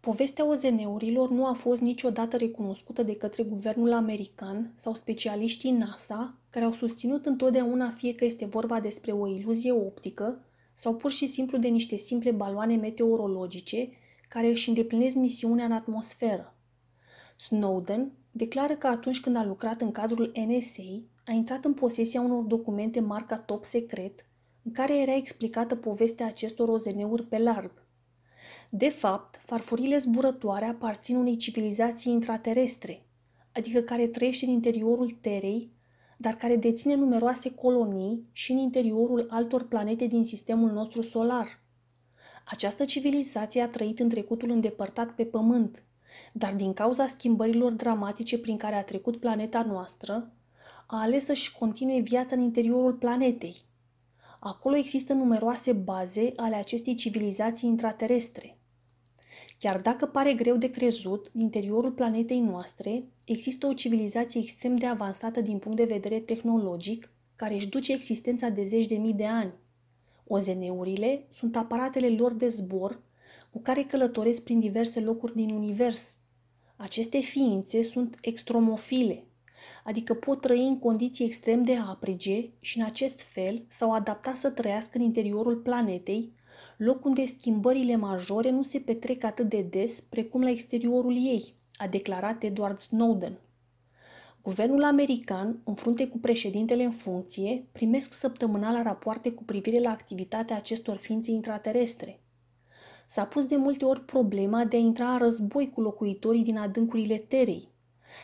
Povestea OZN-urilor nu a fost niciodată recunoscută de către guvernul american sau specialiștii NASA, care au susținut întotdeauna fie că este vorba despre o iluzie optică sau pur și simplu de niște simple baloane meteorologice care își îndeplinesc misiunea în atmosferă. Snowden declară că atunci când a lucrat în cadrul NSA, a intrat în posesia unor documente marca Top Secret, în care era explicată povestea acestor OZN-uri pe larg – de fapt, farfurile zburătoare aparțin unei civilizații intraterestre, adică care trăiește în interiorul Terei, dar care deține numeroase colonii și în interiorul altor planete din sistemul nostru solar. Această civilizație a trăit în trecutul îndepărtat pe Pământ, dar din cauza schimbărilor dramatice prin care a trecut planeta noastră, a ales să-și continue viața în interiorul planetei. Acolo există numeroase baze ale acestei civilizații intraterestre. Iar dacă pare greu de crezut, în interiorul planetei noastre există o civilizație extrem de avansată din punct de vedere tehnologic, care își duce existența de zeci de mii de ani. OZN-urile sunt aparatele lor de zbor cu care călătoresc prin diverse locuri din univers. Aceste ființe sunt extromofile, adică pot trăi în condiții extrem de aprige și în acest fel s-au adaptat să trăiască în interiorul planetei, loc unde schimbările majore nu se petrec atât de des precum la exteriorul ei, a declarat Edward Snowden. Guvernul american, în frunte cu președintele în funcție, primesc săptămânal la rapoarte cu privire la activitatea acestor ființe intraterestre. S-a pus de multe ori problema de a intra în război cu locuitorii din adâncurile terei,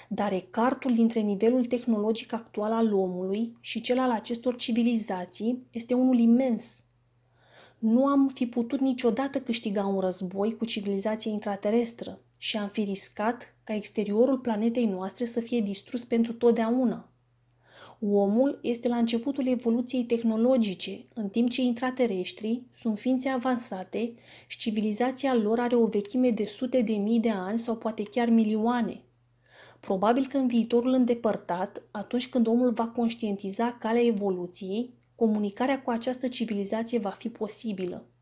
dar ecartul dintre nivelul tehnologic actual al omului și cel al acestor civilizații este unul imens, nu am fi putut niciodată câștiga un război cu civilizația intraterestră și am fi riscat ca exteriorul planetei noastre să fie distrus pentru totdeauna. Omul este la începutul evoluției tehnologice, în timp ce intraterestrii sunt ființe avansate și civilizația lor are o vechime de sute de mii de ani sau poate chiar milioane. Probabil că în viitorul îndepărtat, atunci când omul va conștientiza calea evoluției, comunicarea cu această civilizație va fi posibilă.